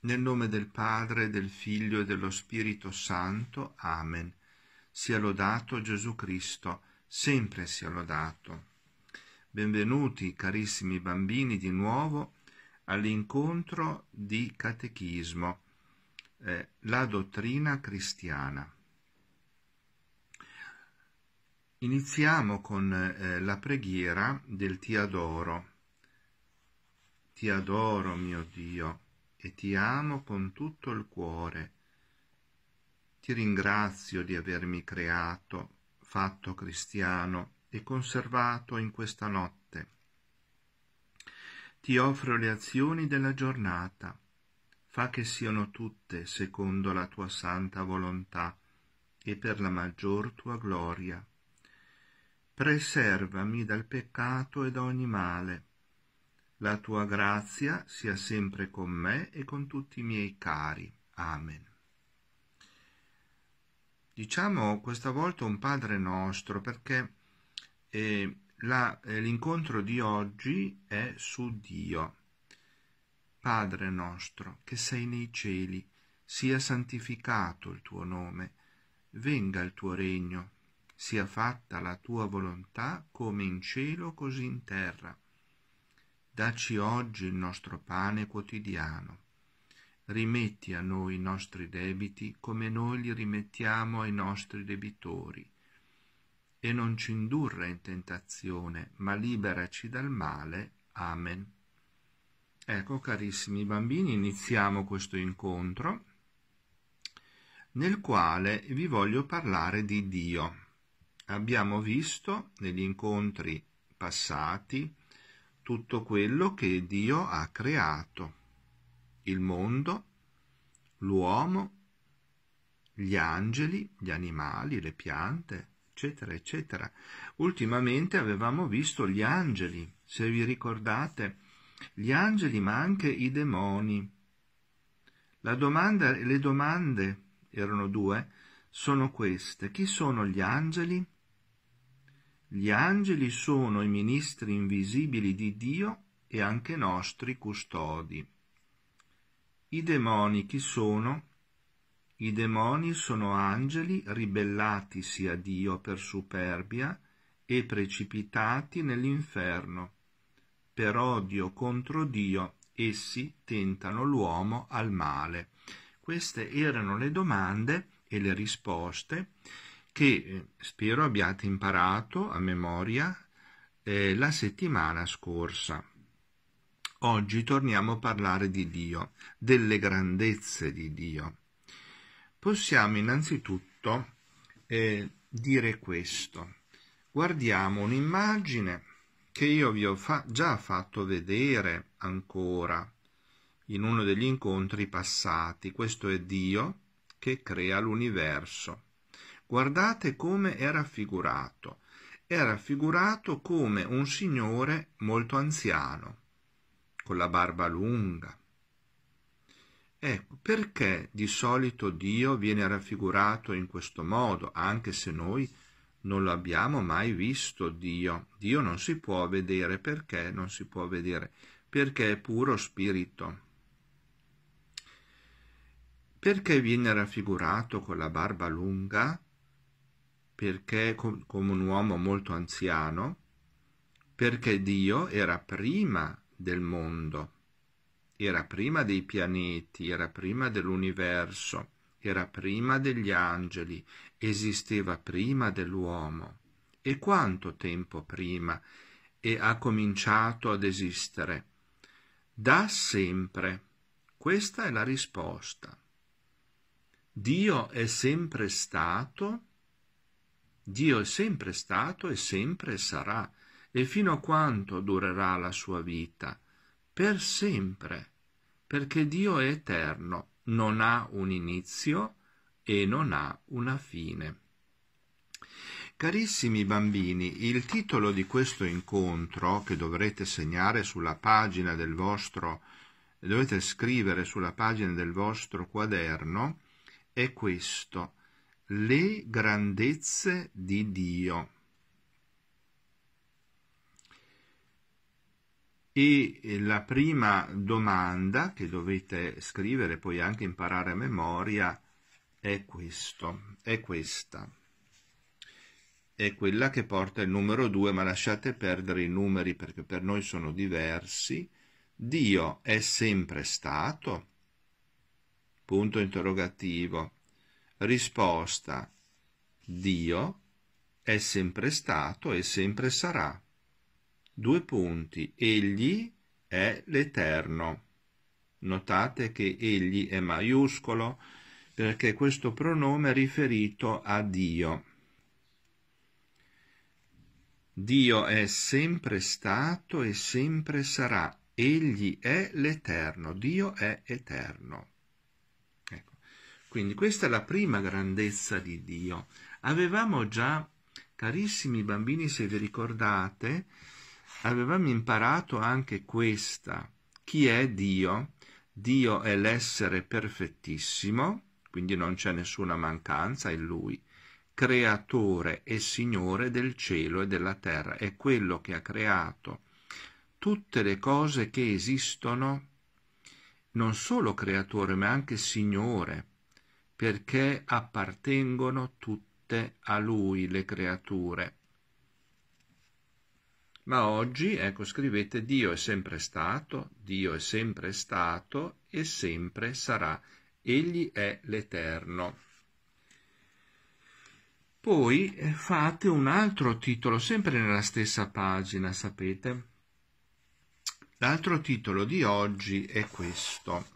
Nel nome del Padre, del Figlio e dello Spirito Santo. Amen. Sia lodato Gesù Cristo, sempre sia lodato. Benvenuti carissimi bambini di nuovo all'incontro di catechismo, eh, la dottrina cristiana. Iniziamo con eh, la preghiera del Ti adoro. Ti adoro, mio Dio e ti amo con tutto il cuore. Ti ringrazio di avermi creato, fatto cristiano e conservato in questa notte. Ti offro le azioni della giornata. Fa che siano tutte secondo la tua santa volontà e per la maggior tua gloria. Preservami dal peccato e da ogni male la tua grazia sia sempre con me e con tutti i miei cari. Amen. Diciamo questa volta un Padre nostro perché eh, la, eh, l'incontro di oggi è su Dio. Padre nostro, che sei nei cieli, sia santificato il tuo nome, venga il tuo regno, sia fatta la tua volontà come in cielo così in terra. Daci oggi il nostro pane quotidiano. Rimetti a noi i nostri debiti come noi li rimettiamo ai nostri debitori. E non ci indurre in tentazione, ma liberaci dal male. Amen. Ecco, carissimi bambini, iniziamo questo incontro nel quale vi voglio parlare di Dio. Abbiamo visto negli incontri passati tutto quello che Dio ha creato, il mondo, l'uomo, gli angeli, gli animali, le piante, eccetera, eccetera. Ultimamente avevamo visto gli angeli, se vi ricordate, gli angeli ma anche i demoni. Domanda, le domande erano due, sono queste. Chi sono gli angeli? Gli angeli sono i ministri invisibili di Dio e anche nostri custodi. I demoni chi sono? I demoni sono angeli ribellatisi a Dio per superbia e precipitati nell'inferno. Per odio contro Dio essi tentano l'uomo al male. Queste erano le domande e le risposte che eh, spero abbiate imparato a memoria eh, la settimana scorsa. Oggi torniamo a parlare di Dio, delle grandezze di Dio. Possiamo innanzitutto eh, dire questo. Guardiamo un'immagine che io vi ho fa- già fatto vedere ancora in uno degli incontri passati. Questo è Dio che crea l'universo. Guardate come è raffigurato. È raffigurato come un signore molto anziano, con la barba lunga. Ecco, perché di solito Dio viene raffigurato in questo modo, anche se noi non lo abbiamo mai visto Dio. Dio non si può vedere perché non si può vedere, perché è puro spirito. Perché viene raffigurato con la barba lunga? perché come un uomo molto anziano, perché Dio era prima del mondo, era prima dei pianeti, era prima dell'universo, era prima degli angeli, esisteva prima dell'uomo. E quanto tempo prima e ha cominciato ad esistere? Da sempre. Questa è la risposta. Dio è sempre stato Dio è sempre stato e sempre sarà, e fino a quanto durerà la sua vita? Per sempre, perché Dio è eterno, non ha un inizio e non ha una fine. Carissimi bambini, il titolo di questo incontro, che dovrete segnare sulla pagina del vostro, dovete scrivere sulla pagina del vostro quaderno, è questo le grandezze di Dio. E la prima domanda che dovete scrivere, e poi anche imparare a memoria, è, questo, è questa. È quella che porta il numero 2, ma lasciate perdere i numeri perché per noi sono diversi. Dio è sempre stato? Punto interrogativo Risposta. Dio è sempre stato e sempre sarà. Due punti. Egli è l'Eterno. Notate che egli è maiuscolo perché questo pronome è riferito a Dio. Dio è sempre stato e sempre sarà. Egli è l'Eterno. Dio è eterno. Quindi questa è la prima grandezza di Dio. Avevamo già, carissimi bambini, se vi ricordate, avevamo imparato anche questa. Chi è Dio? Dio è l'essere perfettissimo, quindi non c'è nessuna mancanza in lui, creatore e signore del cielo e della terra, è quello che ha creato tutte le cose che esistono, non solo creatore ma anche signore, perché appartengono tutte a lui le creature. Ma oggi, ecco, scrivete Dio è sempre stato, Dio è sempre stato e sempre sarà. Egli è l'Eterno. Poi eh, fate un altro titolo, sempre nella stessa pagina, sapete? L'altro titolo di oggi è questo.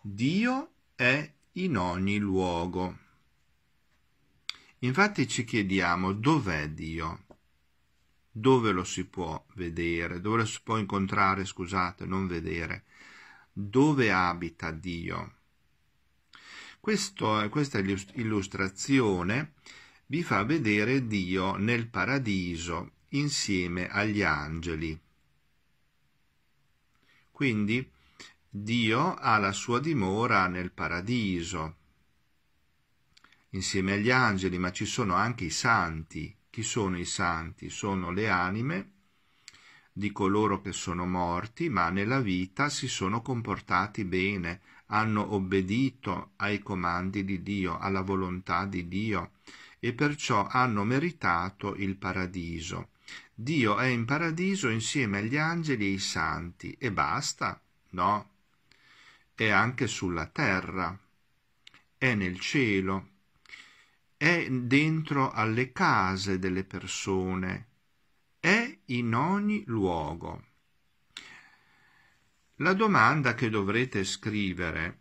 Dio è in ogni luogo. Infatti ci chiediamo dov'è Dio? Dove lo si può vedere? Dove lo si può incontrare, scusate, non vedere? Dove abita Dio? Questo, questa illustrazione vi fa vedere Dio nel paradiso insieme agli angeli. Quindi Dio ha la sua dimora nel paradiso, insieme agli angeli, ma ci sono anche i santi. Chi sono i santi? Sono le anime di coloro che sono morti, ma nella vita si sono comportati bene, hanno obbedito ai comandi di Dio, alla volontà di Dio, e perciò hanno meritato il paradiso. Dio è in paradiso insieme agli angeli e ai santi, e basta? No, è anche sulla terra, è nel cielo, è dentro alle case delle persone, è in ogni luogo. La domanda che dovrete scrivere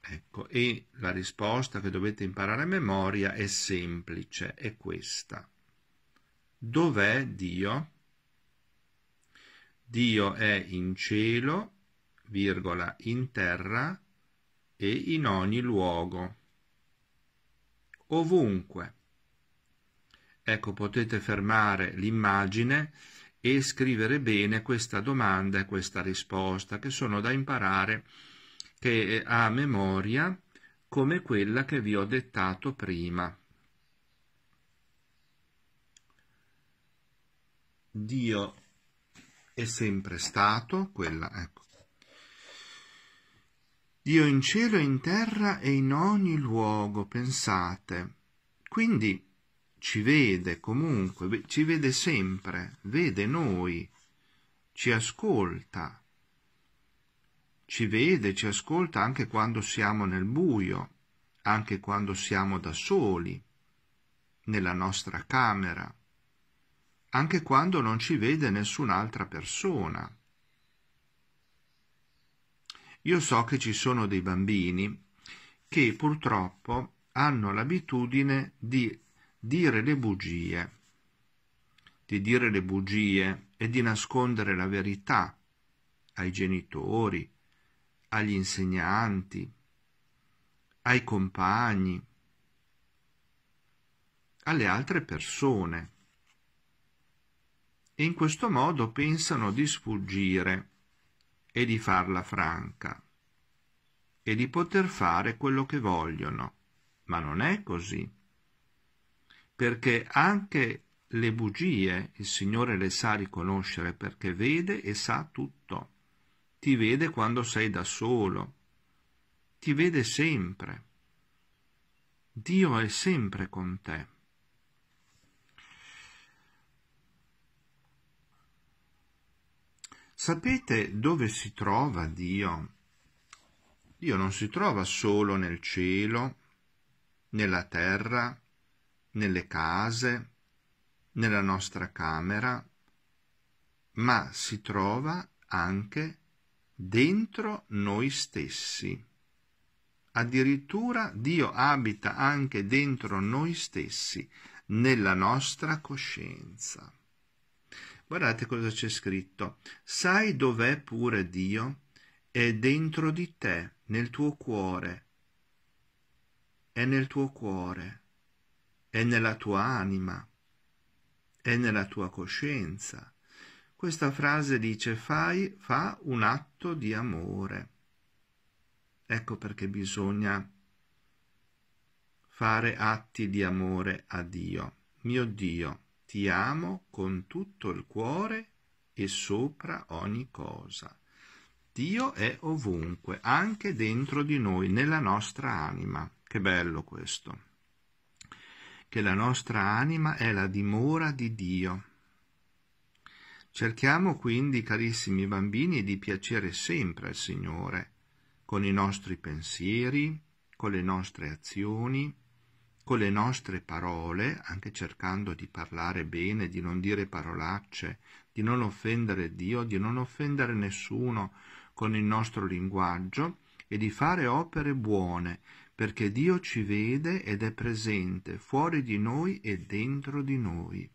ecco, e la risposta che dovete imparare a memoria è semplice, è questa. Dov'è Dio? Dio è in cielo virgola, in terra e in ogni luogo. Ovunque. Ecco, potete fermare l'immagine e scrivere bene questa domanda e questa risposta, che sono da imparare che ha memoria come quella che vi ho dettato prima. Dio è sempre stato, quella, ecco. Dio in cielo e in terra e in ogni luogo, pensate. Quindi ci vede comunque, ci vede sempre, vede noi, ci ascolta, ci vede, ci ascolta anche quando siamo nel buio, anche quando siamo da soli, nella nostra camera, anche quando non ci vede nessun'altra persona. Io so che ci sono dei bambini che purtroppo hanno l'abitudine di dire le bugie, di dire le bugie e di nascondere la verità ai genitori, agli insegnanti, ai compagni, alle altre persone. E in questo modo pensano di sfuggire e di farla franca e di poter fare quello che vogliono, ma non è così. Perché anche le bugie il Signore le sa riconoscere perché vede e sa tutto. Ti vede quando sei da solo, ti vede sempre. Dio è sempre con te. Sapete dove si trova Dio? Dio non si trova solo nel cielo, nella terra, nelle case, nella nostra camera, ma si trova anche dentro noi stessi. Addirittura Dio abita anche dentro noi stessi, nella nostra coscienza. Guardate cosa c'è scritto. Sai dov'è pure Dio? È dentro di te, nel tuo cuore. È nel tuo cuore. È nella tua anima. È nella tua coscienza. Questa frase dice fai, fa un atto di amore. Ecco perché bisogna fare atti di amore a Dio. Mio Dio, ti amo con tutto il cuore e sopra ogni cosa. Dio è ovunque, anche dentro di noi, nella nostra anima. Che bello questo. Che la nostra anima è la dimora di Dio. Cerchiamo quindi, carissimi bambini, di piacere sempre al Signore, con i nostri pensieri, con le nostre azioni, con le nostre parole, anche cercando di parlare bene, di non dire parolacce, di non offendere Dio, di non offendere nessuno con il nostro linguaggio e di fare opere buone, perché Dio ci vede ed è presente fuori di noi e dentro di noi.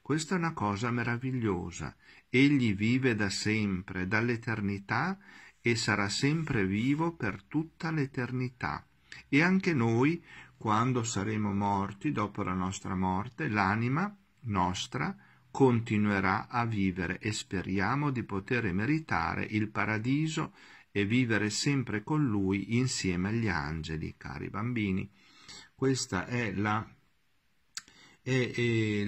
Questa è una cosa meravigliosa. Egli vive da sempre, dall'eternità, e sarà sempre vivo per tutta l'eternità. E anche noi, quando saremo morti dopo la nostra morte, l'anima nostra continuerà a vivere e speriamo di poter meritare il paradiso e vivere sempre con lui insieme agli angeli, cari bambini. Questa è la e, e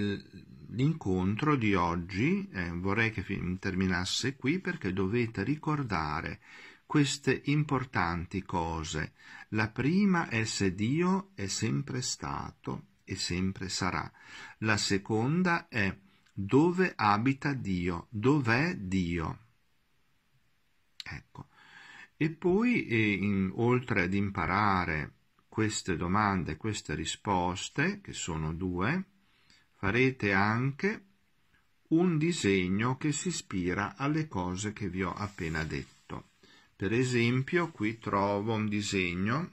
l'incontro di oggi eh, vorrei che terminasse qui perché dovete ricordare queste importanti cose. La prima è se Dio è sempre stato e sempre sarà. La seconda è dove abita Dio, dov'è Dio. Ecco. E poi, e eh, in, oltre ad imparare queste domande, queste risposte, che sono due, farete anche un disegno che si ispira alle cose che vi ho appena detto. Per esempio qui trovo un disegno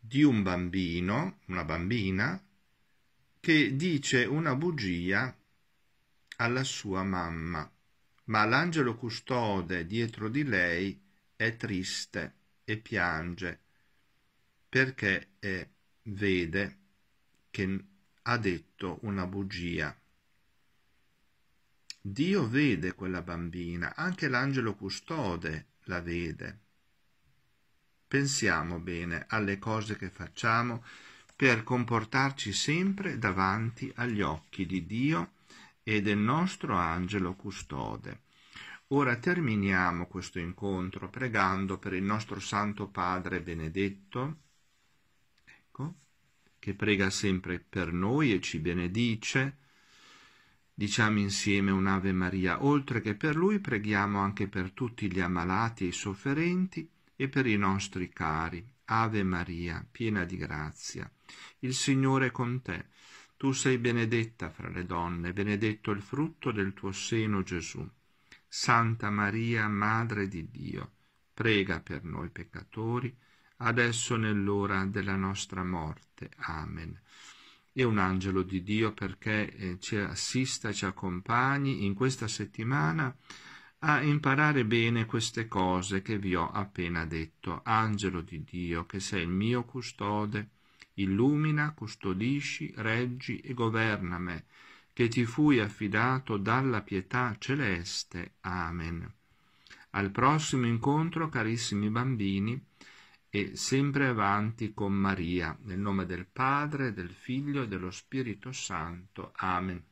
di un bambino, una bambina, che dice una bugia alla sua mamma, ma l'angelo custode dietro di lei è triste e piange perché è, eh, vede che ha detto una bugia. Dio vede quella bambina, anche l'angelo custode la vede. Pensiamo bene alle cose che facciamo per comportarci sempre davanti agli occhi di Dio e del nostro angelo custode. Ora terminiamo questo incontro pregando per il nostro Santo Padre benedetto, ecco, che prega sempre per noi e ci benedice, Diciamo insieme un'Ave Maria, oltre che per lui preghiamo anche per tutti gli ammalati e i sofferenti e per i nostri cari. Ave Maria, piena di grazia, il Signore è con te. Tu sei benedetta fra le donne, benedetto il frutto del tuo seno Gesù. Santa Maria, Madre di Dio, prega per noi peccatori, adesso nell'ora della nostra morte. Amen e un angelo di Dio perché eh, ci assista e ci accompagni in questa settimana a imparare bene queste cose che vi ho appena detto. Angelo di Dio, che sei il mio custode, illumina, custodisci, reggi e governa me, che ti fui affidato dalla pietà celeste. Amen. Al prossimo incontro, carissimi bambini, e sempre avanti con Maria, nel nome del Padre, del Figlio e dello Spirito Santo. Amen.